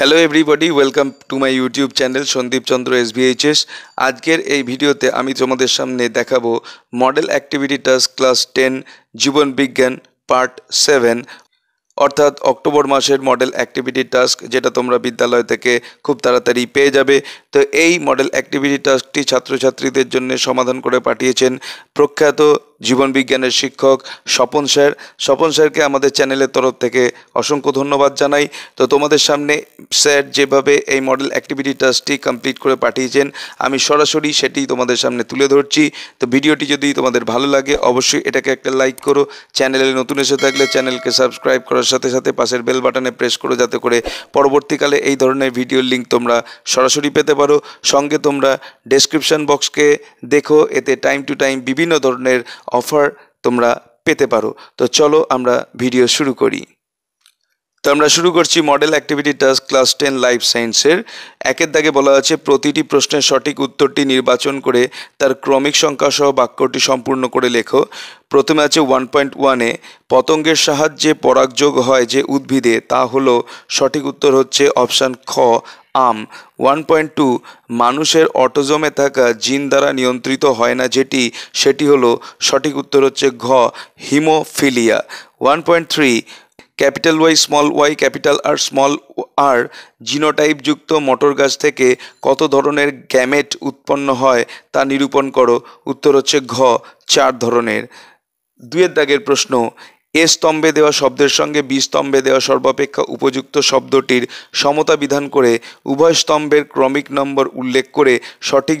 hello everybody welcome to my YouTube channel Sandip Chandra SBHS আজকের এই ভিডিওতে আমি তোমাদের সামনে দেখাবো model activity task class ten জীবন বিজ্ঞান পার্ট সেভেন অর্থাৎ অক্টোবর মাসের মডেল অ্যাক্টিভিটি টাস্ক যেটা তোমরা বিদ্যালয় থেকে খুব তাড়াতাড়ি পেয়ে যাবে তো এই মডেল অ্যাক্টিভিটি টাস্কটি ছাত্রছাত্রীদের জন্য সমাধান করে পাঠিয়েছেন প্রখ্যাত জীবনবিজ্ঞানের শিক্ষক স্বপন স্যার স্বপন স্যারকে আমাদের চ্যানেলের তরফ থেকে অসংখ্য ধন্যবাদ জানাই তো তোমাদের সামনে স্যার যেভাবে এই মডেল অ্যাক্টিভিটি টাস্কটি কমপ্লিট করে পাঠিয়েছেন আমি সরাসরি সেটি তোমাদের সামনে তুলে ধরছি তো ভিডিওটি যদি তোমাদের ভালো লাগে অবশ্যই এটাকে একটা লাইক করো চ্যানেলে নতুন এসে থাকলে চ্যানেলকে সাবস্ক্রাইব করার সাথে সাথে পাশের বেল বাটনে প্রেস করো যাতে করে পরবর্তীকালে এই ধরনের ভিডিওর লিঙ্ক তোমরা সরাসরি পেতে পারো সঙ্গে তোমরা ডেসক্রিপশন বক্সকে দেখো এতে টাইম টু টাইম বিভিন্ন ধরনের অফার তোমরা পেতে পারো তো চলো আমরা ভিডিও শুরু করি তো আমরা শুরু করছি model activity task class ten life সায়েন্সের একের দাগে বলা আছে প্রতিটি প্রশ্নের সঠিক উত্তরটি নির্বাচন করে তার ক্রমিক সংখ্যা সহ বাক্যটি সম্পূর্ণ করে লেখো প্রথমে আছে ওয়ান পয়েন্ট ওয়ানে পতঙ্গের সাহায্যে পরাগযোগ হয় যে উদ্ভিদে তা হলো সঠিক উত্তর হচ্ছে অপশান খ আম ওয়ান পয়েন্ট টু মানুষের অটোজমে থাকা জিন দ্বারা নিয়ন্ত্রিত হয় না যেটি সেটি হলো সঠিক উত্তর হচ্ছে ঘ haemophilia one point three capital Y small Y capital R small R জিনোটাইপযুক্ত মটর গাছ থেকে কত ধরনের গ্যামেট উৎপন্ন হয় তা নিরূপণ করো উত্তর হচ্ছে ঘ চার ধরনের দুয়ের দাগের প্রশ্ন এ স্তম্ভে দেওয়া শব্দের সঙ্গে বি স্তম্ভে দেওয়া সর্বাপেক্ষা উপযুক্ত শব্দটির সমতা বিধান করে উভয় স্তম্ভের ক্রমিক নম্বর উল্লেখ করে সঠিক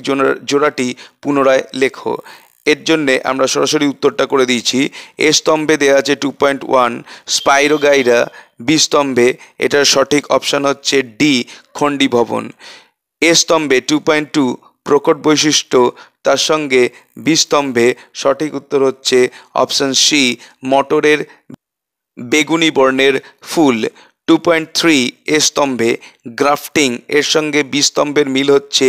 জোড়াটি পুনরায় লেখো এর জন্যে আমরা সরাসরি উত্তরটা করে দিয়েছি এ স্তম্ভে দেওয়া আছে two point one spirogyra B স্তম্ভে এটার সঠিক অপশান হচ্ছে ডি খণ্ডী ভবন এ স্তম্ভে টু পয়েন্ট টু প্রকট বৈশিষ্ট্য তার সঙ্গে বিস্তম্ভে সঠিক উত্তর হচ্ছে অপশান সি মটরের বেগুনি বর্ণের ফুল টু পয়েন্ট থ্রি এ স্তম্ভে গ্রাফটিং এর সঙ্গে বিস্তম্ভের মিল হচ্ছে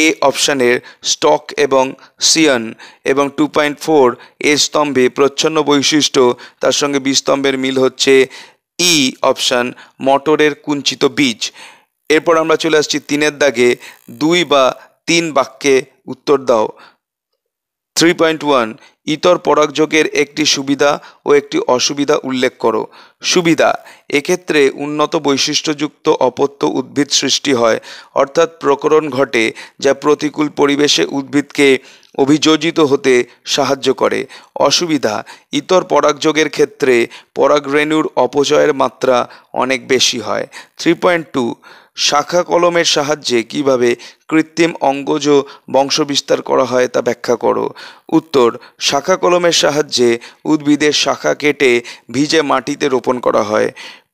এ অপশানের স্টক এবং সিয়ন এবং টু পয়েন্ট ফোর এ স্তম্ভে প্রচ্ছন্ন বৈশিষ্ট্য তার সঙ্গে বিস্তম্ভের মিল হচ্ছে ই অপশান মটরের কুঞ্চিত বীজ এরপর আমরা চলে আসছি তিনের দাগে দুই বা তিন বাক্যে উত্তর দাও থ্রি পয়েন্ট ওয়ান ইতর পরাগযোগের একটি সুবিধা ও একটি অসুবিধা উল্লেখ করো সুবিধা এক্ষেত্রে উন্নত বৈশিষ্ট্যযুক্ত অপত্য উদ্ভিদ সৃষ্টি হয় অর্থাৎ প্রকরণ ঘটে যা প্রতিকূল পরিবেশে উদ্ভিদকে অভিযোজিত হতে সাহায্য করে অসুবিধা ইতর পরাগযোগের ক্ষেত্রে পরাগরেণুর অপচয়ের মাত্রা অনেক বেশি হয় থ্রি পয়েন্ট টু শাখা কলমের সাহায্যে কিভাবে কৃত্রিম অঙ্গজ বংশবিস্তার করা হয় তা ব্যাখ্যা করো উত্তর শাখা কলমের সাহায্যে উদ্ভিদের শাখা কেটে ভিজে মাটিতে রোপণ করা হয়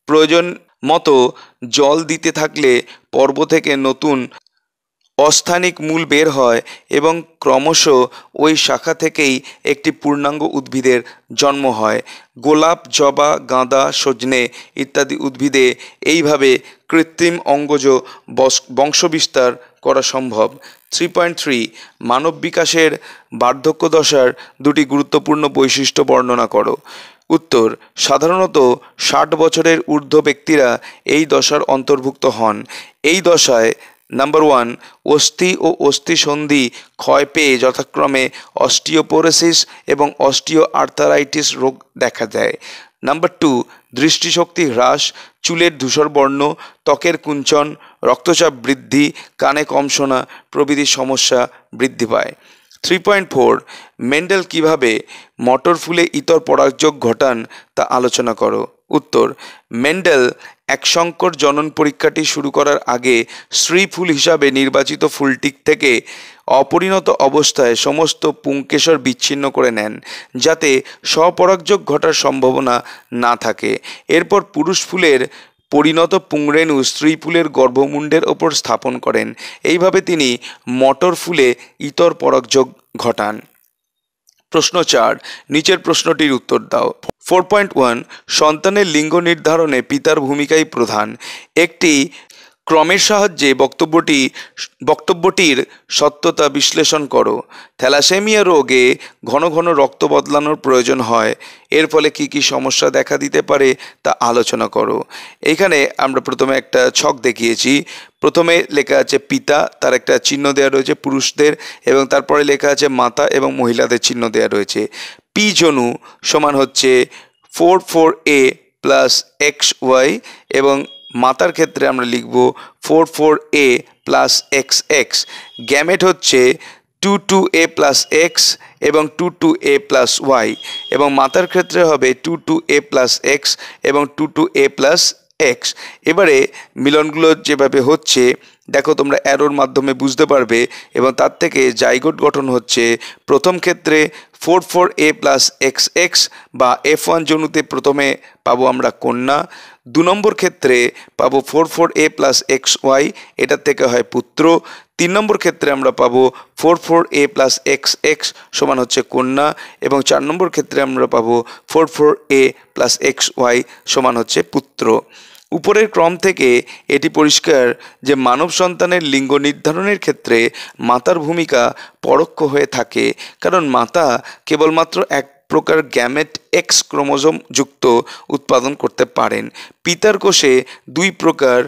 প্রয়োজন মতো জল দিতে থাকলে পর্ব থেকে নতুন অস্থানিক মূল বের হয় এবং ক্রমশ ওই শাখা থেকেই একটি পূর্ণাঙ্গ উদ্ভিদের জন্ম হয় গোলাপ জবা গাঁদা সজনে ইত্যাদি উদ্ভিদে এইভাবে কৃত্রিম অঙ্গজ বংশবিস্তার করা সম্ভব থ্রি পয়েন্ট থ্রি মানব বিকাশের বার্ধক্য দশার দুটি গুরুত্বপূর্ণ বৈশিষ্ট্য বর্ণনা করো উত্তর সাধারণত ষাট বছরের ঊর্ধ্ব ব্যক্তিরা এই দশার অন্তর্ভুক্ত হন এই দশায় নাম্বার ওয়ান অস্থি ও অস্থি সন্ধি ক্ষয় পেয়ে যথাক্রমে অস্টিওপোরেসিস এবং অস্টিও আর্থারাইটিস রোগ দেখা দেয় নাম্বার টু দৃষ্টিশক্তি হ্রাস চুলের ধূসর বর্ণ ত্বকের কুঞ্চন রক্তচাপ বৃদ্ধি কানে কম শোনা প্রভৃতি সমস্যা বৃদ্ধি পায় থ্রি পয়েন্ট ফোর মেন্ডেল কীভাবে মটর ফুলে ইতর পরাগযোগ ঘটান তা আলোচনা করো উত্তর মেন্ডেল এক সংকর জনন পরীক্ষাটি শুরু করার আগে শ্রী ফুল হিসাবে নির্বাচিত ফুলটিক থেকে অপরিণত অবস্থায় সমস্ত পুঙ্কেশর বিচ্ছিন্ন করে নেন যাতে স্বপরাগযোগ ঘটার সম্ভাবনা না থাকে এরপর পুরুষ ফুলের পরিণত পুংরেণু স্ত্রী ফুলের গর্ভমুণ্ডের ওপর স্থাপন করেন এইভাবে তিনি মটর ফুলে ইতর পরাগযোগ ঘটান প্রশ্ন চার নিচের প্রশ্নটির উত্তর দাও ফোর পয়েন্ট ওয়ান সন্তানের লিঙ্গ নির্ধারণে পিতার ভূমিকাই প্রধান একটি ক্রমের সাহায্যে বক্তব্যটি বক্তব্যটির সত্যতা বিশ্লেষণ করো থ্যালাসেমিয়া রোগে ঘন ঘন রক্ত বদলানোর প্রয়োজন হয় এর ফলে কি কি সমস্যা দেখা দিতে পারে তা আলোচনা করো এখানে আমরা প্রথমে একটা ছক দেখিয়েছি প্রথমে লেখা আছে পিতা তার একটা চিহ্ন দেওয়া রয়েছে পুরুষদের এবং তারপরে লেখা আছে মাতা এবং মহিলাদের চিহ্ন দেওয়া রয়েছে পি জনু সমান হচ্ছে four four A plus X Y এবং মাতার ক্ষেত্রে আমরা লিখব four four A plus X X gamete হচ্ছে two two A plus X এবং two two A plus Y এবং মাতার ক্ষেত্রে হবে two two A plus X এবং two two A plus X এবারে মিলনগুলো যেভাবে হচ্ছে দেখো তোমরা অ্যারোর মাধ্যমে বুঝতে পারবে এবং তার থেকে জাইগোট গঠন হচ্ছে প্রথম ক্ষেত্রে four four A plus X X বা এফ ওয়ান জনুতে প্রথমে পাবো আমরা কন্যা দু নম্বর ক্ষেত্রে পাবো four four A plus X Y এটার থেকে হয় পুত্র তিন নম্বর ক্ষেত্রে আমরা পাবো four four A plus X X সমান হচ্ছে কন্যা এবং চার নম্বর ক্ষেত্রে আমরা পাবো four four A plus X Y সমান হচ্ছে পুত্র উপরের ক্রম থেকে এটি পরিষ্কার যে মানব সন্তানের লিঙ্গ নির্ধারণের ক্ষেত্রে মাতার ভূমিকা পরোক্ষ হয়ে থাকে কারণ মাতা কেবলমাত্র এক প্রকার গ্যামেট এক্স ক্রোমোজোম যুক্ত উৎপাদন করতে পারেন পিতার কোষে দুই প্রকার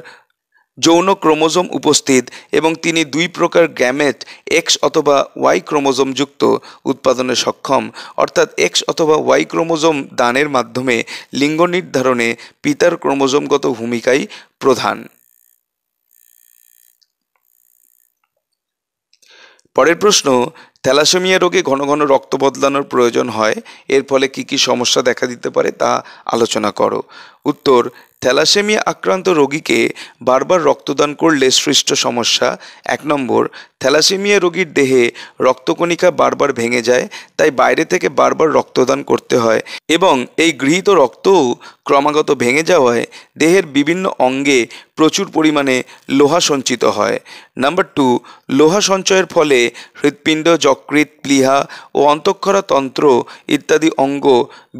যৌন ক্রোমোজোম উপস্থিত এবং তিনি দুই প্রকার গ্যামেট এক্স অথবা ওয়াই ক্রোমোজোম যুক্ত উৎপাদনে সক্ষম অর্থাৎ এক্স অথবা ওয়াই ক্রোমোজোম দানের মাধ্যমে লিঙ্গ নির্ধারণে পিতার ক্রোমোজোমগত ভূমিকাই প্রধান পরের প্রশ্ন থ্যালাসেমিয়া রোগে ঘন ঘন রক্ত বদলানোর প্রয়োজন হয় এর ফলে কি কি সমস্যা দেখা দিতে পারে তা আলোচনা করো উত্তর থ্যালাসেমিয়া আক্রান্ত রোগীকে বারবার রক্তদান করলে সৃষ্ট সমস্যা এক নম্বর থ্যালাসেমিয়া রোগীর দেহে রক্তকণিকা বারবার ভেঙে যায় তাই বাইরে থেকে বারবার রক্তদান করতে হয় এবং এই গৃহীত রক্তও ক্রমাগত ভেঙে যাওয়ায় দেহের বিভিন্ন অঙ্গে প্রচুর পরিমাণে লোহা সঞ্চিত হয় নাম্বার টু লোহা সঞ্চয়ের ফলে হৃৎপিণ্ড যকৃৎ প্লিহা ও অন্তঃক্ষরা তন্ত্র ইত্যাদি অঙ্গ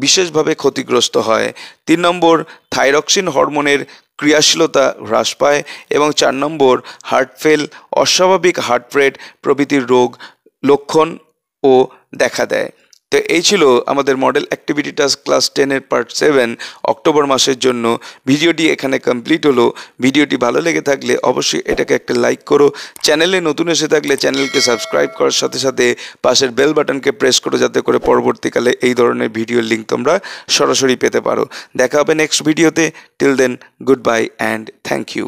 বিশেষভাবে ক্ষতিগ্রস্ত হয় তিন নম্বর থাইরক্সিন হরমোনের ক্রিয়াশীলতা হ্রাস পায় এবং চার নম্বর হার্টফেল অস্বাভাবিক হার্ট প্রভৃতির রোগ লক্ষণ ও দেখা দেয় তো এই ছিল আমাদের মডেল অ্যাক্টিভিটি টাস্ক ক্লাস টেনের পার্ট সেভেন অক্টোবর মাসের জন্য ভিডিওটি এখানে কমপ্লিট হলো ভিডিওটি ভালো লেগে থাকলে অবশ্যই এটাকে একটা লাইক করো চ্যানেলে নতুন এসে থাকলে চ্যানেলকে সাবস্ক্রাইব করার সাথে সাথে পাশের বেল বাটনকে প্রেস করো যাতে করে পরবর্তীকালে এই ধরনের ভিডিওর লিঙ্ক তোমরা সরাসরি পেতে পারো দেখা হবে নেক্সট ভিডিওতে till then good bye and thank you